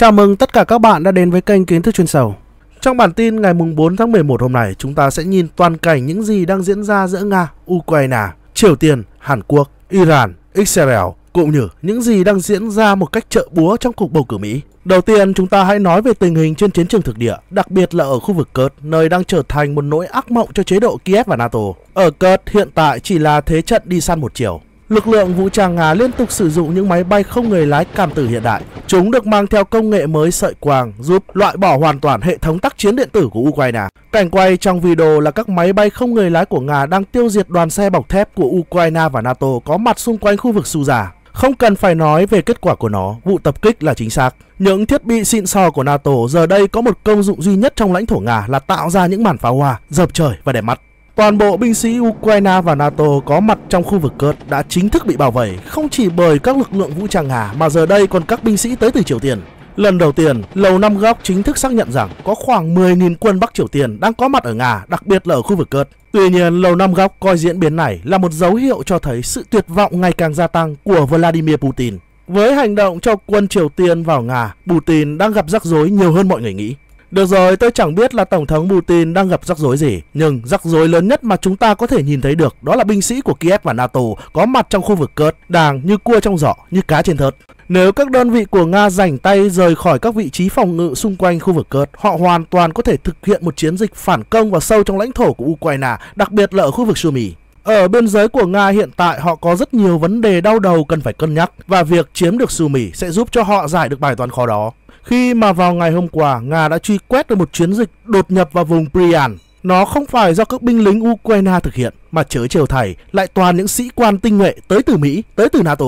Chào mừng tất cả các bạn đã đến với kênh Kiến thức chuyên sâu. Trong bản tin ngày mùng 4 tháng 11 hôm nay, chúng ta sẽ nhìn toàn cảnh những gì đang diễn ra giữa Nga, Ukraine, Triều Tiên, Hàn Quốc, Iran, Israel, cũng như những gì đang diễn ra một cách trợ búa trong cuộc bầu cử Mỹ. Đầu tiên, chúng ta hãy nói về tình hình trên chiến trường thực địa, đặc biệt là ở khu vực Kurd, nơi đang trở thành một nỗi ác mộng cho chế độ Kiev và NATO. Ở Kurd, hiện tại chỉ là thế trận đi săn một chiều. Lực lượng vũ trang Nga liên tục sử dụng những máy bay không người lái cảm tử hiện đại. Chúng được mang theo công nghệ mới sợi quang giúp loại bỏ hoàn toàn hệ thống tác chiến điện tử của Ukraine. Cảnh quay trong video là các máy bay không người lái của Nga đang tiêu diệt đoàn xe bọc thép của Ukraine và NATO có mặt xung quanh khu vực Suza. Không cần phải nói về kết quả của nó, vụ tập kích là chính xác. Những thiết bị xịn sò của NATO giờ đây có một công dụng duy nhất trong lãnh thổ Nga là tạo ra những màn pháo hoa, dập trời và đẹp mắt. Toàn bộ binh sĩ Ukraine và NATO có mặt trong khu vực Kurd đã chính thức bị bảo vệ không chỉ bởi các lực lượng vũ trang Nga mà giờ đây còn các binh sĩ tới từ Triều Tiên. Lần đầu tiên, Lầu Năm Góc chính thức xác nhận rằng có khoảng 10.000 quân Bắc Triều Tiên đang có mặt ở Nga, đặc biệt là ở khu vực Kurd. Tuy nhiên, Lầu Năm Góc coi diễn biến này là một dấu hiệu cho thấy sự tuyệt vọng ngày càng gia tăng của Vladimir Putin. Với hành động cho quân Triều Tiên vào Nga, Putin đang gặp rắc rối nhiều hơn mọi người nghĩ. Được rồi, tôi chẳng biết là Tổng thống Putin đang gặp rắc rối gì, nhưng rắc rối lớn nhất mà chúng ta có thể nhìn thấy được đó là binh sĩ của Kiev và NATO có mặt trong khu vực Kurd, đang như cua trong giỏ, như cá trên thớt. Nếu các đơn vị của Nga rảnh tay rời khỏi các vị trí phòng ngự xung quanh khu vực Kurd, họ hoàn toàn có thể thực hiện một chiến dịch phản công vào sâu trong lãnh thổ của Ukraine, đặc biệt là ở khu vực Sumy. Ở biên giới của Nga hiện tại họ có rất nhiều vấn đề đau đầu cần phải cân nhắc và việc chiếm được Sumy sẽ giúp cho họ giải được bài toán khó đó khi mà vào ngày hôm qua Nga đã truy quét được một chiến dịch đột nhập vào vùng Bryansk. Nó không phải do các binh lính Ukraine thực hiện, mà chớ chiều thầy lại toàn những sĩ quan tinh nhuệ tới từ Mỹ, tới từ NATO.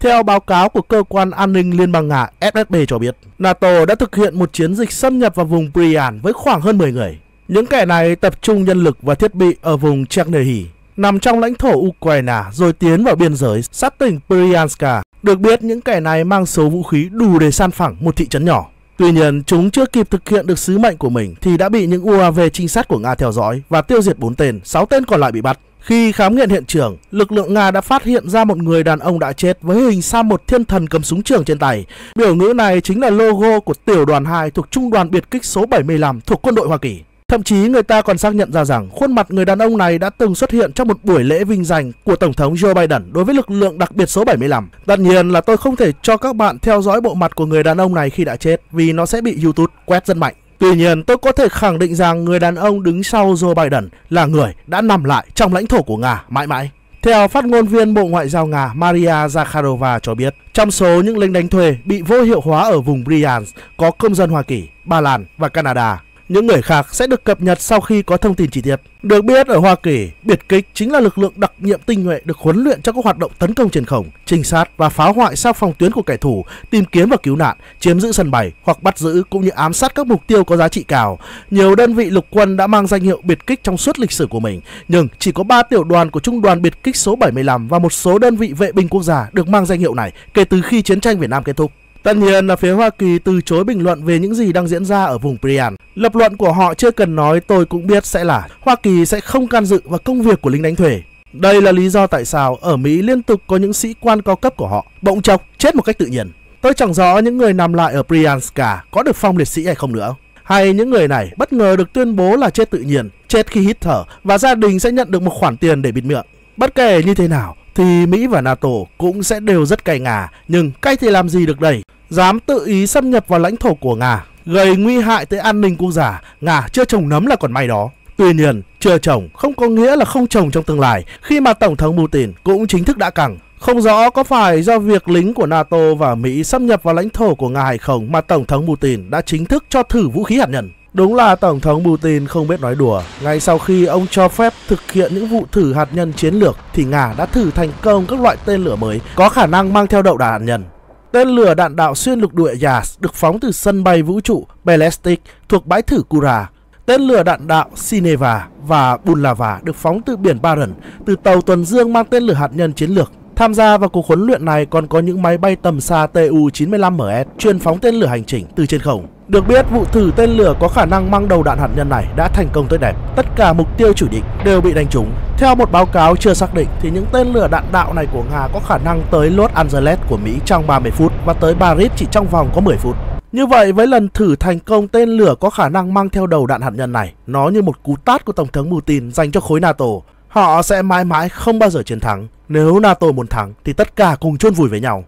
Theo báo cáo của Cơ quan An ninh Liên bang Nga FSB cho biết, NATO đã thực hiện một chiến dịch xâm nhập vào vùng Bryansk với khoảng hơn 10 người. Những kẻ này tập trung nhân lực và thiết bị ở vùng Chernihiv, nằm trong lãnh thổ Ukraine rồi tiến vào biên giới sát tỉnh Bryansk được biết những kẻ này mang số vũ khí đủ để san phẳng một thị trấn nhỏ. Tuy nhiên, chúng chưa kịp thực hiện được sứ mệnh của mình thì đã bị những UAV trinh sát của Nga theo dõi và tiêu diệt 4 tên, 6 tên còn lại bị bắt. Khi khám nghiệm hiện trường, lực lượng Nga đã phát hiện ra một người đàn ông đã chết với hình xăm một thiên thần cầm súng trường trên tay. Biểu ngữ này chính là logo của tiểu đoàn 2 thuộc trung đoàn biệt kích số 75 thuộc quân đội Hoa Kỳ. Thậm chí người ta còn xác nhận ra rằng khuôn mặt người đàn ông này đã từng xuất hiện trong một buổi lễ vinh danh của Tổng thống Joe Biden đối với lực lượng đặc biệt số 75. Tất nhiên là tôi không thể cho các bạn theo dõi bộ mặt của người đàn ông này khi đã chết vì nó sẽ bị YouTube quét rất mạnh. Tuy nhiên, tôi có thể khẳng định rằng người đàn ông đứng sau Joe Biden là người đã nằm lại trong lãnh thổ của Nga mãi mãi. Theo phát ngôn viên Bộ Ngoại giao Nga Maria Zakharova cho biết, trong số những lính đánh thuê bị vô hiệu hóa ở vùng Bryansk có công dân Hoa Kỳ, Ba Lan và Canada. Những người khác sẽ được cập nhật sau khi có thông tin chi tiết. Được biết ở Hoa Kỳ, biệt kích chính là lực lượng đặc nhiệm tinh nhuệ được huấn luyện cho các hoạt động tấn công trên không, trinh sát và phá hoại sau phòng tuyến của kẻ thù, tìm kiếm và cứu nạn, chiếm giữ sân bay hoặc bắt giữ cũng như ám sát các mục tiêu có giá trị cao. Nhiều đơn vị lục quân đã mang danh hiệu biệt kích trong suốt lịch sử của mình, nhưng chỉ có 3 tiểu đoàn của trung đoàn biệt kích số 75 và một số đơn vị vệ binh quốc gia được mang danh hiệu này kể từ khi chiến tranh Việt Nam kết thúc. Tất nhiên là phía Hoa Kỳ từ chối bình luận về những gì đang diễn ra ở vùng Brian, Lập luận của họ chưa cần nói tôi cũng biết sẽ là Hoa Kỳ sẽ không can dự vào công việc của lính đánh thuê. Đây là lý do tại sao ở Mỹ liên tục có những sĩ quan cao cấp của họ bỗng chốc chết một cách tự nhiên. Tôi chẳng rõ những người nằm lại ở Priyanska có được phong liệt sĩ hay không nữa. Hay những người này bất ngờ được tuyên bố là chết tự nhiên, chết khi hít thở và gia đình sẽ nhận được một khoản tiền để bịt miệng. Bất kể như thế nào thì Mỹ và NATO cũng sẽ đều rất cay ngà, nhưng cay thì làm gì được đây? Dám tự ý xâm nhập vào lãnh thổ của Nga gây nguy hại tới an ninh quốc gia, Nga chưa trồng nấm là còn may đó. Tuy nhiên, chưa trồng không có nghĩa là không trồng trong tương lai, khi mà Tổng thống Putin cũng chính thức đã cẳng. Không rõ có phải do việc lính của NATO và Mỹ xâm nhập vào lãnh thổ của Nga hay không mà Tổng thống Putin đã chính thức cho thử vũ khí hạt nhân. Đúng là Tổng thống Putin không biết nói đùa. Ngay sau khi ông cho phép thực hiện những vụ thử hạt nhân chiến lược thì Nga đã thử thành công các loại tên lửa mới có khả năng mang theo đậu đà hạt nhân. Tên lửa đạn đạo xuyên lục địa Yas được phóng từ sân bay vũ trụ Belestik thuộc bãi thử Kura. Tên lửa đạn đạo Sineva và Bulava được phóng từ biển Barents từ tàu tuần dương mang tên lửa hạt nhân chiến lược. Tham gia vào cuộc huấn luyện này còn có những máy bay tầm xa Tu-95MS chuyên phóng tên lửa hành trình từ trên không. Được biết, vụ thử tên lửa có khả năng mang đầu đạn hạt nhân này đã thành công tốt đẹp. Tất cả mục tiêu chủ định đều bị đánh trúng. Theo một báo cáo chưa xác định thì những tên lửa đạn đạo này của Nga có khả năng tới Los Angeles của Mỹ trong 30 phút và tới Paris chỉ trong vòng có 10 phút. Như vậy với lần thử thành công tên lửa có khả năng mang theo đầu đạn hạt nhân này, nó như một cú tát của Tổng thống Putin dành cho khối NATO. Họ sẽ mãi mãi không bao giờ chiến thắng. Nếu NATO muốn thắng thì tất cả cùng chôn vùi với nhau.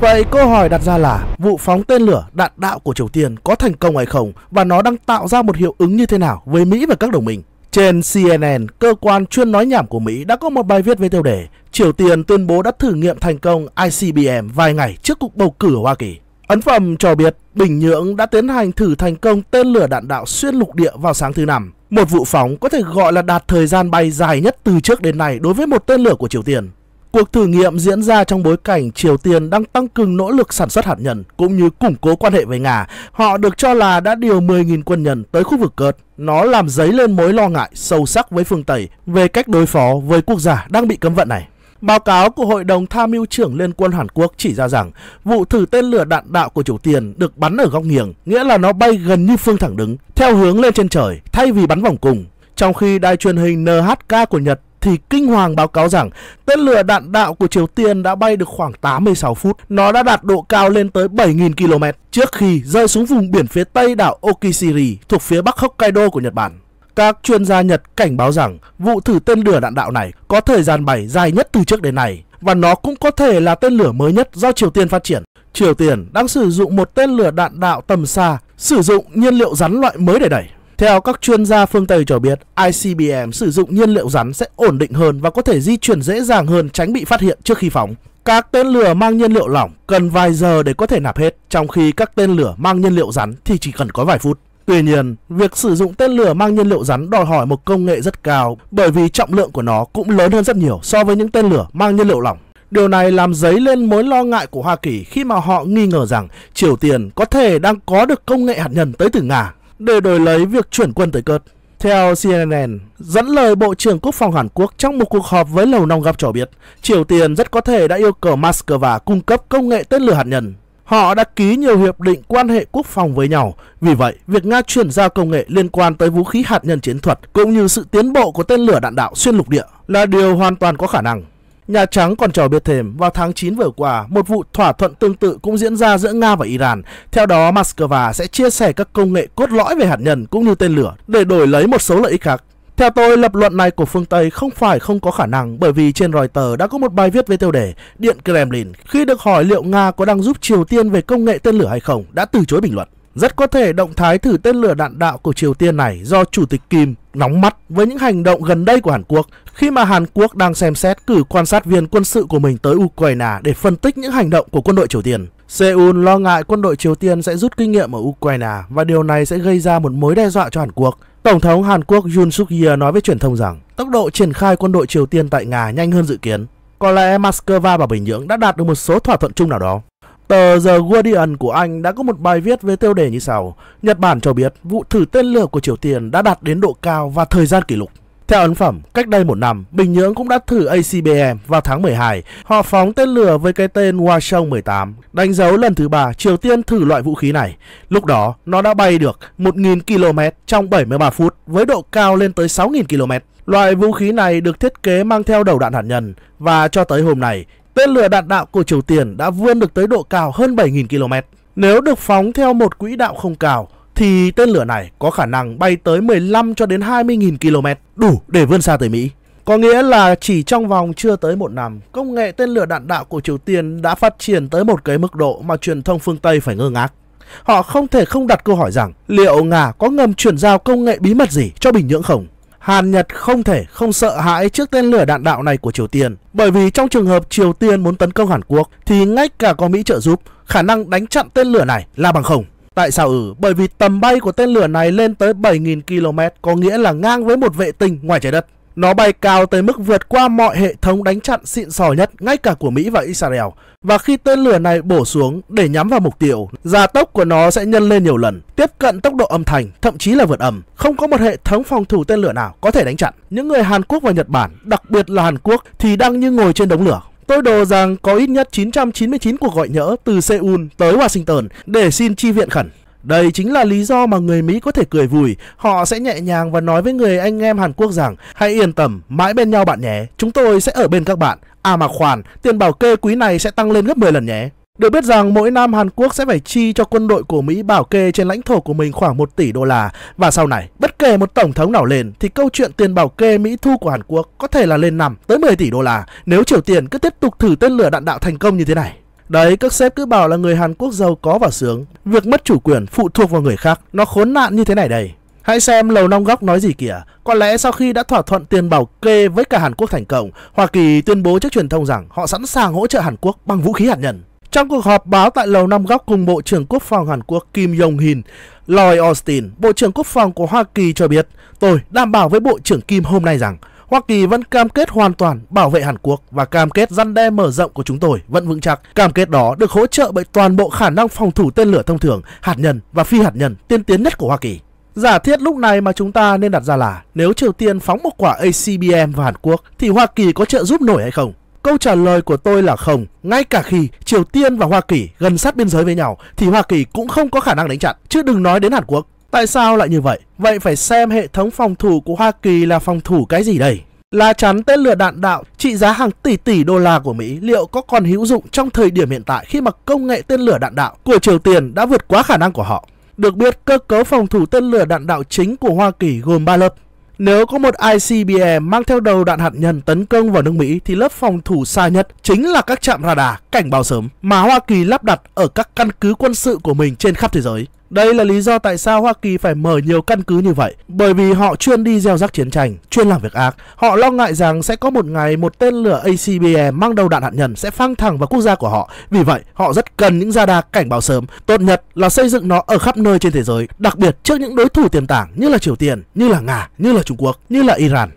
Vậy câu hỏi đặt ra là vụ phóng tên lửa đạn đạo của Triều Tiên có thành công hay không và nó đang tạo ra một hiệu ứng như thế nào với Mỹ và các đồng minh? Trên CNN, cơ quan chuyên nói nhảm của Mỹ đã có một bài viết với tiêu đề Triều Tiên tuyên bố đã thử nghiệm thành công ICBM vài ngày trước cuộc bầu cử ở Hoa Kỳ. Ấn phẩm cho biết Bình Nhưỡng đã tiến hành thử thành công tên lửa đạn đạo xuyên lục địa vào sáng thứ năm. Một vụ phóng có thể gọi là đạt thời gian bay dài nhất từ trước đến nay đối với một tên lửa của Triều Tiên. Cuộc thử nghiệm diễn ra trong bối cảnh Triều Tiên đang tăng cường nỗ lực sản xuất hạt nhân cũng như củng cố quan hệ với Nga. Họ được cho là đã điều 10.000 quân nhân tới khu vực cớt. Nó làm dấy lên mối lo ngại sâu sắc với phương Tây về cách đối phó với quốc gia đang bị cấm vận này. Báo cáo của Hội đồng Tham mưu trưởng Liên quân Hàn Quốc chỉ ra rằng vụ thử tên lửa đạn đạo của Triều Tiên được bắn ở góc nghiêng, nghĩa là nó bay gần như phương thẳng đứng, theo hướng lên trên trời, thay vì bắn vòng cùng. Trong khi đài truyền hình NHK của Nhật thì kinh hoàng báo cáo rằng tên lửa đạn đạo của Triều Tiên đã bay được khoảng 86 phút. Nó đã đạt độ cao lên tới 7.000 km trước khi rơi xuống vùng biển phía tây đảo Okishiri thuộc phía bắc Hokkaido của Nhật Bản. Các chuyên gia Nhật cảnh báo rằng vụ thử tên lửa đạn đạo này có thời gian bay dài nhất từ trước đến nay và nó cũng có thể là tên lửa mới nhất do Triều Tiên phát triển. Triều Tiên đang sử dụng một tên lửa đạn đạo tầm xa, sử dụng nhiên liệu rắn loại mới để đẩy. Theo các chuyên gia phương Tây cho biết, ICBM sử dụng nhiên liệu rắn sẽ ổn định hơn và có thể di chuyển dễ dàng hơn tránh bị phát hiện trước khi phóng. Các tên lửa mang nhiên liệu lỏng cần vài giờ để có thể nạp hết, trong khi các tên lửa mang nhiên liệu rắn thì chỉ cần có vài phút. Tuy nhiên, việc sử dụng tên lửa mang nhiên liệu rắn đòi hỏi một công nghệ rất cao bởi vì trọng lượng của nó cũng lớn hơn rất nhiều so với những tên lửa mang nhiên liệu lỏng. Điều này làm dấy lên mối lo ngại của Hoa Kỳ khi mà họ nghi ngờ rằng Triều Tiên có thể đang có được công nghệ hạt nhân tới từ Nga để đổi lấy việc chuyển quân tới cớt. Theo CNN, dẫn lời Bộ trưởng Quốc phòng Hàn Quốc trong một cuộc họp với Lầu Nông Gap cho biết, Triều Tiên rất có thể đã yêu cầu Moscow cung cấp công nghệ tên lửa hạt nhân. Họ đã ký nhiều hiệp định quan hệ quốc phòng với nhau. Vì vậy, việc Nga chuyển giao công nghệ liên quan tới vũ khí hạt nhân chiến thuật cũng như sự tiến bộ của tên lửa đạn đạo xuyên lục địa là điều hoàn toàn có khả năng. Nhà Trắng còn trở biệt thêm vào tháng 9 vừa qua, một vụ thỏa thuận tương tự cũng diễn ra giữa Nga và Iran. Theo đó, Moscow sẽ chia sẻ các công nghệ cốt lõi về hạt nhân cũng như tên lửa để đổi lấy một số lợi ích khác. Theo tôi, lập luận này của phương Tây không phải không có khả năng bởi vì trên Reuters đã có một bài viết với tiêu đề Điện Kremlin khi được hỏi liệu Nga có đang giúp Triều Tiên về công nghệ tên lửa hay không đã từ chối bình luận. Rất có thể động thái thử tên lửa đạn đạo của Triều Tiên này do Chủ tịch Kim nóng mắt với những hành động gần đây của Hàn Quốc khi mà Hàn Quốc đang xem xét cử quan sát viên quân sự của mình tới Ukraine để phân tích những hành động của quân đội Triều Tiên. Seoul lo ngại quân đội Triều Tiên sẽ rút kinh nghiệm ở Ukraine và điều này sẽ gây ra một mối đe dọa cho Hàn Quốc. Tổng thống Hàn Quốc Yoon suk yeol nói với truyền thông rằng tốc độ triển khai quân đội Triều Tiên tại Nga nhanh hơn dự kiến. Có lẽ Moscow và Bình Nhưỡng đã đạt được một số thỏa thuận chung nào đó. Tờ The Guardian của Anh đã có một bài viết với tiêu đề như sau. Nhật Bản cho biết vụ thử tên lửa của Triều Tiên đã đạt đến độ cao và thời gian kỷ lục. Theo ấn phẩm, cách đây một năm, Bình Nhưỡng cũng đã thử ACBM e vào tháng 12. Họ phóng tên lửa với cái tên Washoe-18, đánh dấu lần thứ ba Triều Tiên thử loại vũ khí này. Lúc đó, nó đã bay được 1.000 km trong 73 phút với độ cao lên tới 6.000 km. Loại vũ khí này được thiết kế mang theo đầu đạn hạt nhân và cho tới hôm nay, tên lửa đạn đạo của Triều Tiên đã vươn được tới độ cao hơn 7.000 km. Nếu được phóng theo một quỹ đạo không cao, thì tên lửa này có khả năng bay tới 15 cho đến 20.000 km, đủ để vươn xa tới Mỹ. Có nghĩa là chỉ trong vòng chưa tới một năm, công nghệ tên lửa đạn đạo của Triều Tiên đã phát triển tới một cái mức độ mà truyền thông phương Tây phải ngơ ngác. Họ không thể không đặt câu hỏi rằng liệu Nga có ngầm chuyển giao công nghệ bí mật gì cho Bình Nhưỡng không? Hàn Nhật không thể không sợ hãi trước tên lửa đạn đạo này của Triều Tiên, bởi vì trong trường hợp Triều Tiên muốn tấn công Hàn Quốc thì ngay cả có Mỹ trợ giúp, khả năng đánh chặn tên lửa này là bằng không. Tại sao ừ? Bởi vì tầm bay của tên lửa này lên tới 7.000 km, có nghĩa là ngang với một vệ tinh ngoài trái đất. Nó bay cao tới mức vượt qua mọi hệ thống đánh chặn xịn sò nhất, ngay cả của Mỹ và Israel. Và khi tên lửa này bổ xuống để nhắm vào mục tiêu, gia tốc của nó sẽ nhân lên nhiều lần, tiếp cận tốc độ âm thanh, thậm chí là vượt âm. Không có một hệ thống phòng thủ tên lửa nào có thể đánh chặn. Những người Hàn Quốc và Nhật Bản, đặc biệt là Hàn Quốc, thì đang như ngồi trên đống lửa. Tôi đồ rằng có ít nhất 999 cuộc gọi nhỡ từ Seoul tới Washington để xin chi viện khẩn. Đây chính là lý do mà người Mỹ có thể cười vui. Họ sẽ nhẹ nhàng và nói với người anh em Hàn Quốc rằng hãy yên tâm, mãi bên nhau bạn nhé. Chúng tôi sẽ ở bên các bạn. À mà khoản, tiền bảo kê quý này sẽ tăng lên gấp 10 lần nhé. Được biết rằng mỗi năm Hàn Quốc sẽ phải chi cho quân đội của Mỹ bảo kê trên lãnh thổ của mình khoảng 1 tỷ đô la và sau này bất kể một tổng thống nào lên thì câu chuyện tiền bảo kê Mỹ thu của Hàn Quốc có thể là lên 5 tới 10 tỷ đô la nếu Triều Tiên cứ tiếp tục thử tên lửa đạn đạo thành công như thế này. Đấy, các sếp cứ bảo là người Hàn Quốc giàu có và sướng. Việc mất chủ quyền phụ thuộc vào người khác. Nó khốn nạn như thế này đây. Hãy xem lầu năm góc nói gì kìa. Có lẽ sau khi đã thỏa thuận tiền bảo kê với cả Hàn Quốc thành công, Hoa Kỳ tuyên bố trước truyền thông rằng họ sẵn sàng hỗ trợ Hàn Quốc bằng vũ khí hạt nhân. Trong cuộc họp báo tại Lầu Năm Góc cùng Bộ trưởng Quốc phòng Hàn Quốc Kim Jong-hin, Lloyd Austin, Bộ trưởng Quốc phòng của Hoa Kỳ cho biết, tôi đảm bảo với Bộ trưởng Kim hôm nay rằng Hoa Kỳ vẫn cam kết hoàn toàn bảo vệ Hàn Quốc và cam kết răn đe mở rộng của chúng tôi vẫn vững chắc. Cam kết đó được hỗ trợ bởi toàn bộ khả năng phòng thủ tên lửa thông thường, hạt nhân và phi hạt nhân tiên tiến nhất của Hoa Kỳ. Giả thiết lúc này mà chúng ta nên đặt ra là nếu Triều Tiên phóng một quả ACBM vào Hàn Quốc thì Hoa Kỳ có trợ giúp nổi hay không? Câu trả lời của tôi là không. Ngay cả khi Triều Tiên và Hoa Kỳ gần sát biên giới với nhau thì Hoa Kỳ cũng không có khả năng đánh chặn, chứ đừng nói đến Hàn Quốc. Tại sao lại như vậy? Vậy phải xem hệ thống phòng thủ của Hoa Kỳ là phòng thủ cái gì đây? Lá chắn tên lửa đạn đạo trị giá hàng tỷ tỷ đô la của Mỹ liệu có còn hữu dụng trong thời điểm hiện tại khi mà công nghệ tên lửa đạn đạo của Triều Tiên đã vượt quá khả năng của họ? Được biết, cơ cấu phòng thủ tên lửa đạn đạo chính của Hoa Kỳ gồm 3 lớp. Nếu có một ICBM mang theo đầu đạn hạt nhân tấn công vào nước Mỹ thì lớp phòng thủ xa nhất chính là các trạm radar cảnh báo sớm mà Hoa Kỳ lắp đặt ở các căn cứ quân sự của mình trên khắp thế giới. Đây là lý do tại sao Hoa Kỳ phải mở nhiều căn cứ như vậy, bởi vì họ chuyên đi gieo rắc chiến tranh, chuyên làm việc ác. Họ lo ngại rằng sẽ có một ngày một tên lửa ACBM mang đầu đạn hạt nhân sẽ phang thẳng vào quốc gia của họ. Vì vậy, họ rất cần những radar cảnh báo sớm, tốt nhất là xây dựng nó ở khắp nơi trên thế giới, đặc biệt trước những đối thủ tiềm tàng như là Triều Tiên, như là Nga, như là Trung Quốc, như là Iran.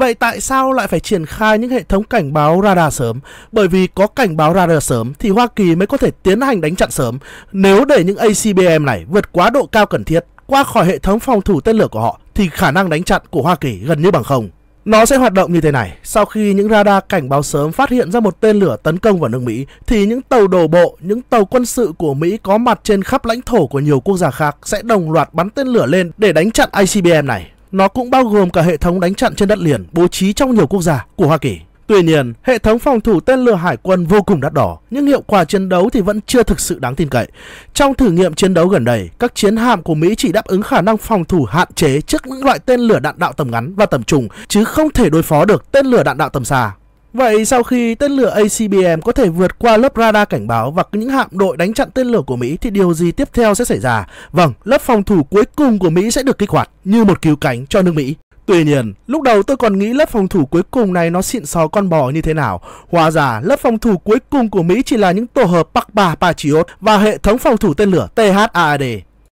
Vậy tại sao lại phải triển khai những hệ thống cảnh báo radar sớm? Bởi vì có cảnh báo radar sớm thì Hoa Kỳ mới có thể tiến hành đánh chặn sớm nếu để những ACBM này vượt quá độ cao cần thiết qua khỏi hệ thống phòng thủ tên lửa của họ thì khả năng đánh chặn của Hoa Kỳ gần như bằng không. Nó sẽ hoạt động như thế này, sau khi những radar cảnh báo sớm phát hiện ra một tên lửa tấn công vào nước Mỹ thì những tàu đổ bộ, những tàu quân sự của Mỹ có mặt trên khắp lãnh thổ của nhiều quốc gia khác sẽ đồng loạt bắn tên lửa lên để đánh chặn ICBM này. Nó cũng bao gồm cả hệ thống đánh chặn trên đất liền bố trí trong nhiều quốc gia của Hoa Kỳ. Tuy nhiên, hệ thống phòng thủ tên lửa hải quân vô cùng đắt đỏ, nhưng hiệu quả chiến đấu thì vẫn chưa thực sự đáng tin cậy. Trong thử nghiệm chiến đấu gần đây, các chiến hạm của Mỹ chỉ đáp ứng khả năng phòng thủ hạn chế trước những loại tên lửa đạn đạo tầm ngắn và tầm trung, chứ không thể đối phó được tên lửa đạn đạo tầm xa. Vậy sau khi tên lửa ACBM có thể vượt qua lớp radar cảnh báo và những hạm đội đánh chặn tên lửa của Mỹ thì điều gì tiếp theo sẽ xảy ra? Vâng, lớp phòng thủ cuối cùng của Mỹ sẽ được kích hoạt như một cứu cánh cho nước Mỹ. Tuy nhiên, lúc đầu tôi còn nghĩ lớp phòng thủ cuối cùng này nó xịn xò con bò như thế nào. Hóa ra, lớp phòng thủ cuối cùng của Mỹ chỉ là những tổ hợp PAC-3 Patriot và hệ thống phòng thủ tên lửa THAAD.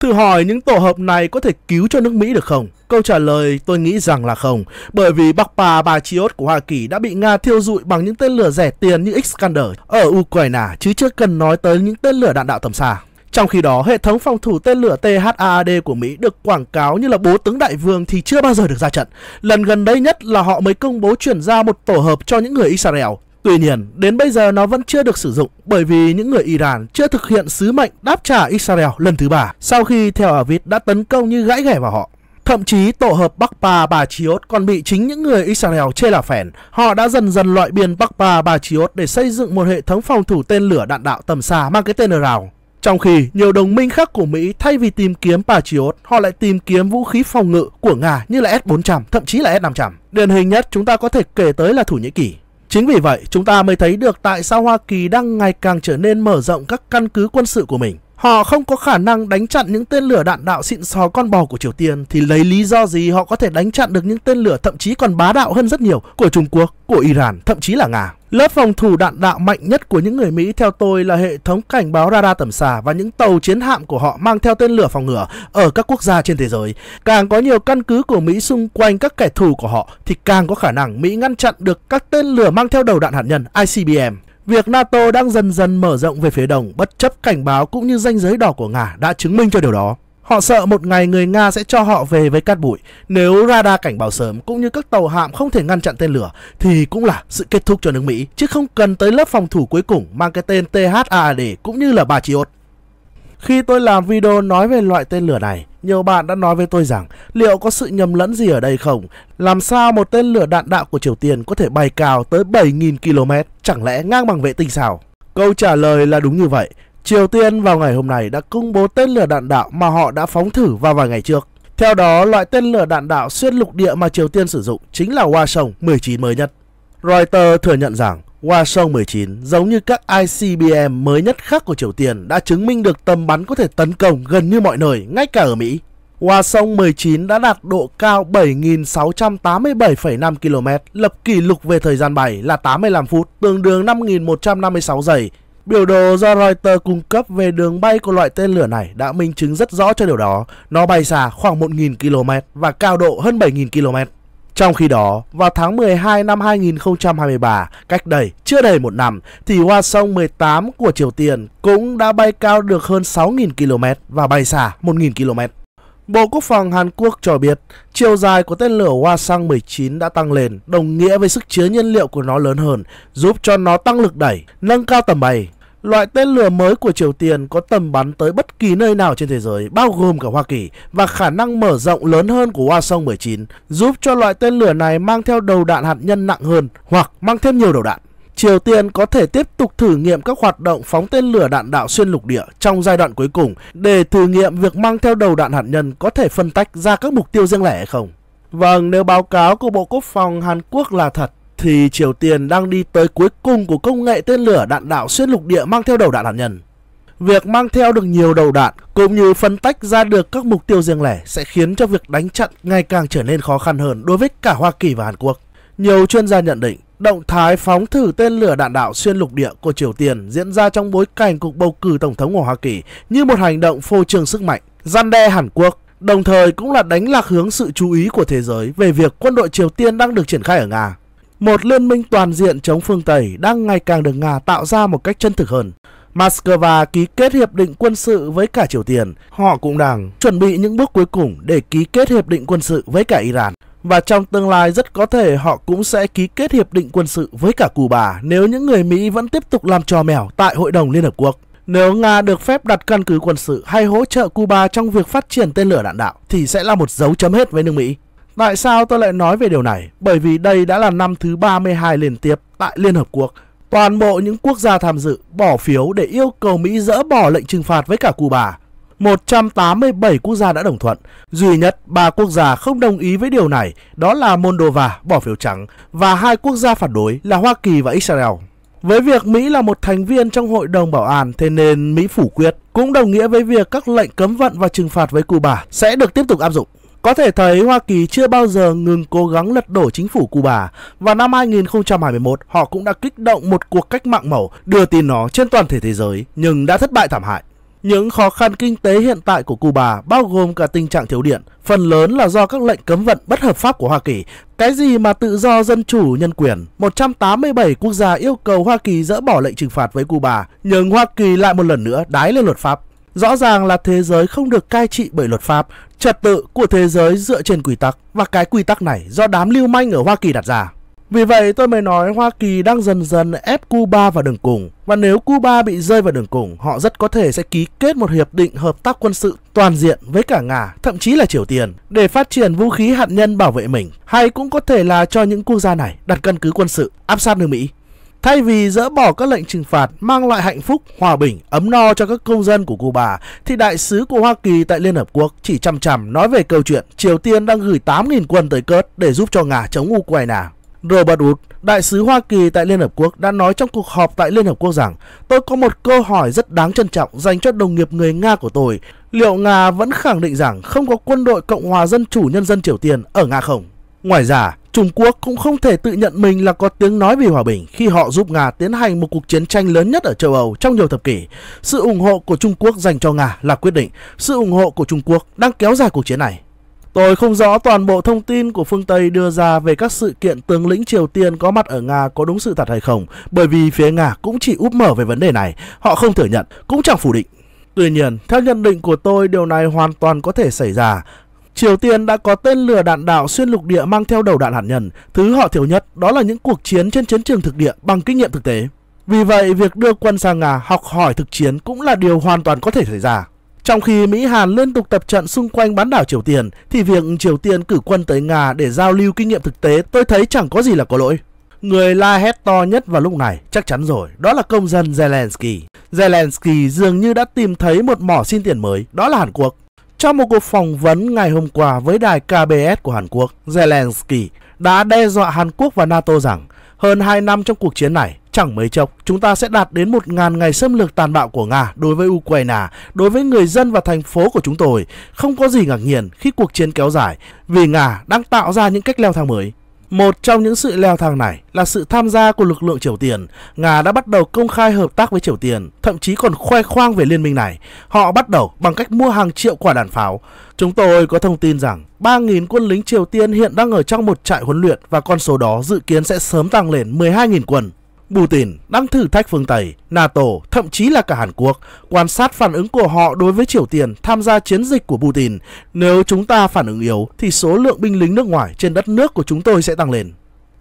Thử hỏi những tổ hợp này có thể cứu cho nước Mỹ được không? Câu trả lời tôi nghĩ rằng là không, bởi vì Bắc Pa Patriot của Hoa Kỳ đã bị Nga thiêu rụi bằng những tên lửa rẻ tiền như Iskander ở Ukraine, chứ chưa cần nói tới những tên lửa đạn đạo tầm xa. Trong khi đó, hệ thống phòng thủ tên lửa THAAD của Mỹ được quảng cáo như là bố tướng đại vương thì chưa bao giờ được ra trận. Lần gần đây nhất là họ mới công bố chuyển giao một tổ hợp cho những người Israel. Tuy nhiên, đến bây giờ nó vẫn chưa được sử dụng bởi vì những người Iran chưa thực hiện sứ mệnh đáp trả Israel lần thứ ba sau khi Theo Aviv đã tấn công như gãy ghẻ vào họ. Thậm chí tổ hợp Bakpa Bà Chiốt còn bị chính những người Israel chê là phèn. Họ đã dần dần loại biên Bakpa Bà Chiốt để xây dựng một hệ thống phòng thủ tên lửa đạn đạo tầm xa mang cái tên rào. Trong khi nhiều đồng minh khác của Mỹ thay vì tìm kiếm Patriot, họ lại tìm kiếm vũ khí phòng ngự của Nga như là S-400, thậm chí là S-500. Điển hình nhất chúng ta có thể kể tới là Thổ Nhĩ Kỳ. Chính vì vậy, chúng ta mới thấy được tại sao Hoa Kỳ đang ngày càng trở nên mở rộng các căn cứ quân sự của mình. Họ không có khả năng đánh chặn những tên lửa đạn đạo xịn sò con bò của Triều Tiên thì lấy lý do gì họ có thể đánh chặn được những tên lửa thậm chí còn bá đạo hơn rất nhiều của Trung Quốc, của Iran, thậm chí là Nga. Lớp phòng thủ đạn đạo mạnh nhất của những người Mỹ theo tôi là hệ thống cảnh báo radar tầm xa và những tàu chiến hạm của họ mang theo tên lửa phòng ngừa ở các quốc gia trên thế giới. Càng có nhiều căn cứ của Mỹ xung quanh các kẻ thù của họ thì càng có khả năng Mỹ ngăn chặn được các tên lửa mang theo đầu đạn hạt nhân ICBM. Việc NATO đang dần dần mở rộng về phía Đông bất chấp cảnh báo cũng như ranh giới đỏ của Nga đã chứng minh cho điều đó. Họ sợ một ngày người Nga sẽ cho họ về với cát bụi nếu radar cảnh báo sớm cũng như các tàu hạm không thể ngăn chặn tên lửa thì cũng là sự kết thúc cho nước Mỹ chứ không cần tới lớp phòng thủ cuối cùng mang cái tên THAAD cũng như là Patriot. Khi tôi làm video nói về loại tên lửa này, nhiều bạn đã nói với tôi rằng liệu có sự nhầm lẫn gì ở đây không? Làm sao một tên lửa đạn đạo của Triều Tiên có thể bay cao tới 7.000 km? Chẳng lẽ ngang bằng vệ tinh sao? Câu trả lời là đúng như vậy. Triều Tiên vào ngày hôm nay đã công bố tên lửa đạn đạo mà họ đã phóng thử vào vài ngày trước. Theo đó, loại tên lửa đạn đạo xuyên lục địa mà Triều Tiên sử dụng chính là Wasong 19 mới nhất. Reuters thừa nhận rằng Wasong 19 giống như các ICBM mới nhất khác của Triều Tiên đã chứng minh được tầm bắn có thể tấn công gần như mọi nơi, ngay cả ở Mỹ. Wasong 19 đã đạt độ cao 7.687,5 km, lập kỷ lục về thời gian bay là 85 phút, tương đương 5.156 giây. Biểu đồ do Reuters cung cấp về đường bay của loại tên lửa này đã minh chứng rất rõ cho điều đó. Nó bay xa khoảng 1.000 km và cao độ hơn 7.000 km. Trong khi đó, vào tháng 12 năm 2023, cách đây chưa đầy một năm, thì Hoa sông 18 của Triều Tiên cũng đã bay cao được hơn 6.000 km và bay xa 1.000 km. Bộ Quốc phòng Hàn Quốc cho biết chiều dài của tên lửa hoa Hwasang-19 đã tăng lên, đồng nghĩa với sức chứa nhiên liệu của nó lớn hơn, giúp cho nó tăng lực đẩy, nâng cao tầm bay Loại tên lửa mới của Triều Tiên có tầm bắn tới bất kỳ nơi nào trên thế giới, bao gồm cả Hoa Kỳ, và khả năng mở rộng lớn hơn của Hwasong-19 giúp cho loại tên lửa này mang theo đầu đạn hạt nhân nặng hơn hoặc mang thêm nhiều đầu đạn. Triều Tiên có thể tiếp tục thử nghiệm các hoạt động phóng tên lửa đạn đạo xuyên lục địa trong giai đoạn cuối cùng để thử nghiệm việc mang theo đầu đạn hạt nhân có thể phân tách ra các mục tiêu riêng lẻ hay không. Vâng, nếu báo cáo của Bộ Quốc phòng Hàn Quốc là thật, thì Triều Tiên đang đi tới cuối cùng của công nghệ tên lửa đạn đạo xuyên lục địa mang theo đầu đạn hạt nhân. Việc mang theo được nhiều đầu đạn cũng như phân tách ra được các mục tiêu riêng lẻ sẽ khiến cho việc đánh chặn ngày càng trở nên khó khăn hơn đối với cả Hoa Kỳ và Hàn Quốc. Nhiều chuyên gia nhận định động thái phóng thử tên lửa đạn đạo xuyên lục địa của Triều Tiên diễn ra trong bối cảnh cuộc bầu cử tổng thống của Hoa Kỳ như một hành động phô trương sức mạnh, gian đe Hàn Quốc đồng thời cũng là đánh lạc hướng sự chú ý của thế giới về việc quân đội Triều Tiên đang được triển khai ở Nga một liên minh toàn diện chống phương Tây đang ngày càng được Nga tạo ra một cách chân thực hơn. Moscow ký kết hiệp định quân sự với cả Triều Tiên, họ cũng đang chuẩn bị những bước cuối cùng để ký kết hiệp định quân sự với cả Iran. Và trong tương lai rất có thể họ cũng sẽ ký kết hiệp định quân sự với cả Cuba nếu những người Mỹ vẫn tiếp tục làm trò mèo tại Hội đồng Liên Hợp Quốc. Nếu Nga được phép đặt căn cứ quân sự hay hỗ trợ Cuba trong việc phát triển tên lửa đạn đạo thì sẽ là một dấu chấm hết với nước Mỹ. Tại sao tôi lại nói về điều này? Bởi vì đây đã là năm thứ 32 liên tiếp tại Liên Hợp Quốc. Toàn bộ những quốc gia tham dự bỏ phiếu để yêu cầu Mỹ dỡ bỏ lệnh trừng phạt với cả Cuba. 187 quốc gia đã đồng thuận. Duy nhất ba quốc gia không đồng ý với điều này, đó là Moldova bỏ phiếu trắng và hai quốc gia phản đối là Hoa Kỳ và Israel. Với việc Mỹ là một thành viên trong Hội đồng Bảo an, thế nên Mỹ phủ quyết cũng đồng nghĩa với việc các lệnh cấm vận và trừng phạt với Cuba sẽ được tiếp tục áp dụng. Có thể thấy Hoa Kỳ chưa bao giờ ngừng cố gắng lật đổ chính phủ Cuba và năm 2021 họ cũng đã kích động một cuộc cách mạng mẫu đưa tin nó trên toàn thể thế giới nhưng đã thất bại thảm hại. Những khó khăn kinh tế hiện tại của Cuba bao gồm cả tình trạng thiếu điện, phần lớn là do các lệnh cấm vận bất hợp pháp của Hoa Kỳ. Cái gì mà tự do, dân chủ, nhân quyền? 187 quốc gia yêu cầu Hoa Kỳ dỡ bỏ lệnh trừng phạt với Cuba, nhưng Hoa Kỳ lại một lần nữa đái lên luật pháp. Rõ ràng là thế giới không được cai trị bởi luật pháp, trật tự của thế giới dựa trên quy tắc và cái quy tắc này do đám lưu manh ở Hoa Kỳ đặt ra. Vì vậy tôi mới nói Hoa Kỳ đang dần dần ép Cuba vào đường cùng và nếu Cuba bị rơi vào đường cùng, họ rất có thể sẽ ký kết một hiệp định hợp tác quân sự toàn diện với cả Nga, thậm chí là Triều Tiên để phát triển vũ khí hạt nhân bảo vệ mình, hay cũng có thể là cho những quốc gia này đặt căn cứ quân sự áp sát nước Mỹ Thay vì dỡ bỏ các lệnh trừng phạt mang lại hạnh phúc, hòa bình, ấm no cho các công dân của Cuba, thì đại sứ của Hoa Kỳ tại Liên Hợp Quốc chỉ chăm chằm nói về câu chuyện Triều Tiên đang gửi 8.000 quân tới cớt để giúp cho Nga chống Ukraine. Robert Wood, đại sứ Hoa Kỳ tại Liên Hợp Quốc đã nói trong cuộc họp tại Liên Hợp Quốc rằng tôi có một câu hỏi rất đáng trân trọng dành cho đồng nghiệp người Nga của tôi. Liệu Nga vẫn khẳng định rằng không có quân đội Cộng hòa Dân chủ Nhân dân Triều Tiên ở Nga không? Ngoài ra, Trung Quốc cũng không thể tự nhận mình là có tiếng nói vì hòa bình khi họ giúp Nga tiến hành một cuộc chiến tranh lớn nhất ở châu Âu trong nhiều thập kỷ. Sự ủng hộ của Trung Quốc dành cho Nga là quyết định. Sự ủng hộ của Trung Quốc đang kéo dài cuộc chiến này. Tôi không rõ toàn bộ thông tin của phương Tây đưa ra về các sự kiện tướng lĩnh Triều Tiên có mặt ở Nga có đúng sự thật hay không, bởi vì phía Nga cũng chỉ úp mở về vấn đề này, họ không thừa nhận, cũng chẳng phủ định. Tuy nhiên, theo nhận định của tôi, điều này hoàn toàn có thể xảy ra. Triều Tiên đã có tên lửa đạn đạo xuyên lục địa mang theo đầu đạn hạt nhân. Thứ họ thiếu nhất đó là những cuộc chiến trên chiến trường thực địa bằng kinh nghiệm thực tế. Vì vậy, việc đưa quân sang Nga học hỏi thực chiến cũng là điều hoàn toàn có thể xảy ra. Trong khi Mỹ Hàn liên tục tập trận xung quanh bán đảo Triều Tiên, thì việc Triều Tiên cử quân tới Nga để giao lưu kinh nghiệm thực tế tôi thấy chẳng có gì là có lỗi. Người la hét to nhất vào lúc này chắc chắn rồi, đó là công dân Zelensky. Zelensky dường như đã tìm thấy một mỏ xin tiền mới, đó là Hàn Quốc. Trong một cuộc phỏng vấn ngày hôm qua với đài KBS của Hàn Quốc, Zelensky đã đe dọa Hàn Quốc và NATO rằng hơn 2 năm trong cuộc chiến này, chẳng mấy chốc, chúng ta sẽ đạt đến 1.000 ngày xâm lược tàn bạo của Nga đối với Ukraine, đối với người dân và thành phố của chúng tôi. Không có gì ngạc nhiên khi cuộc chiến kéo dài, vì Nga đang tạo ra những cách leo thang mới. Một trong những sự leo thang này là sự tham gia của lực lượng Triều Tiên. Nga đã bắt đầu công khai hợp tác với Triều Tiên, thậm chí còn khoe khoang về liên minh này. Họ bắt đầu bằng cách mua hàng triệu quả đạn pháo. Chúng tôi có thông tin rằng 3.000 quân lính Triều Tiên hiện đang ở trong một trại huấn luyện và con số đó dự kiến sẽ sớm tăng lên 12.000 quân Putin đang thử thách phương Tây, NATO, thậm chí là cả Hàn Quốc, quan sát phản ứng của họ đối với Triều Tiên tham gia chiến dịch của Putin. Nếu chúng ta phản ứng yếu thì số lượng binh lính nước ngoài trên đất nước của chúng tôi sẽ tăng lên.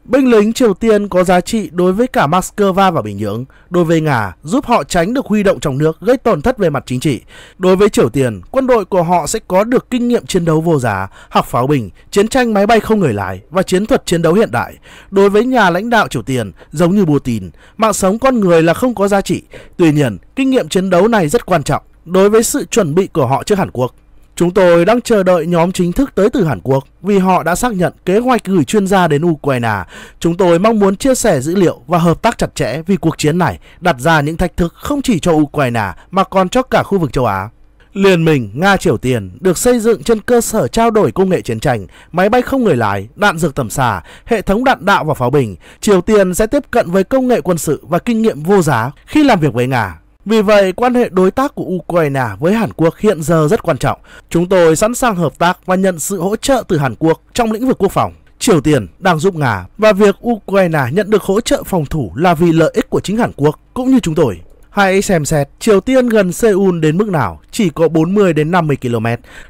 Binh lính Triều Tiên có giá trị đối với cả Moscow và Bình Nhưỡng, đối với Nga giúp họ tránh được huy động trong nước gây tổn thất về mặt chính trị. Đối với Triều Tiên, quân đội của họ sẽ có được kinh nghiệm chiến đấu vô giá, học pháo binh, chiến tranh máy bay không người lái và chiến thuật chiến đấu hiện đại. Đối với nhà lãnh đạo Triều Tiên, giống như Putin, mạng sống con người là không có giá trị. Tuy nhiên, kinh nghiệm chiến đấu này rất quan trọng đối với sự chuẩn bị của họ trước Hàn Quốc. Chúng tôi đang chờ đợi nhóm chính thức tới từ Hàn Quốc vì họ đã xác nhận kế hoạch gửi chuyên gia đến Ukraine. Chúng tôi mong muốn chia sẻ dữ liệu và hợp tác chặt chẽ vì cuộc chiến này đặt ra những thách thức không chỉ cho Ukraine mà còn cho cả khu vực châu Á. Liên minh Nga-Triều Tiên được xây dựng trên cơ sở trao đổi công nghệ chiến tranh, máy bay không người lái, đạn dược tầm xa, hệ thống đạn đạo và pháo binh. Triều Tiên sẽ tiếp cận với công nghệ quân sự và kinh nghiệm vô giá khi làm việc với Nga. Vì vậy, quan hệ đối tác của Ukraine với Hàn Quốc hiện giờ rất quan trọng. Chúng tôi sẵn sàng hợp tác và nhận sự hỗ trợ từ Hàn Quốc trong lĩnh vực quốc phòng. Triều Tiên đang giúp Nga và việc Ukraine nhận được hỗ trợ phòng thủ là vì lợi ích của chính Hàn Quốc cũng như chúng tôi. Hãy xem xét Triều Tiên gần Seoul đến mức nào, chỉ có 40 đến 50 km.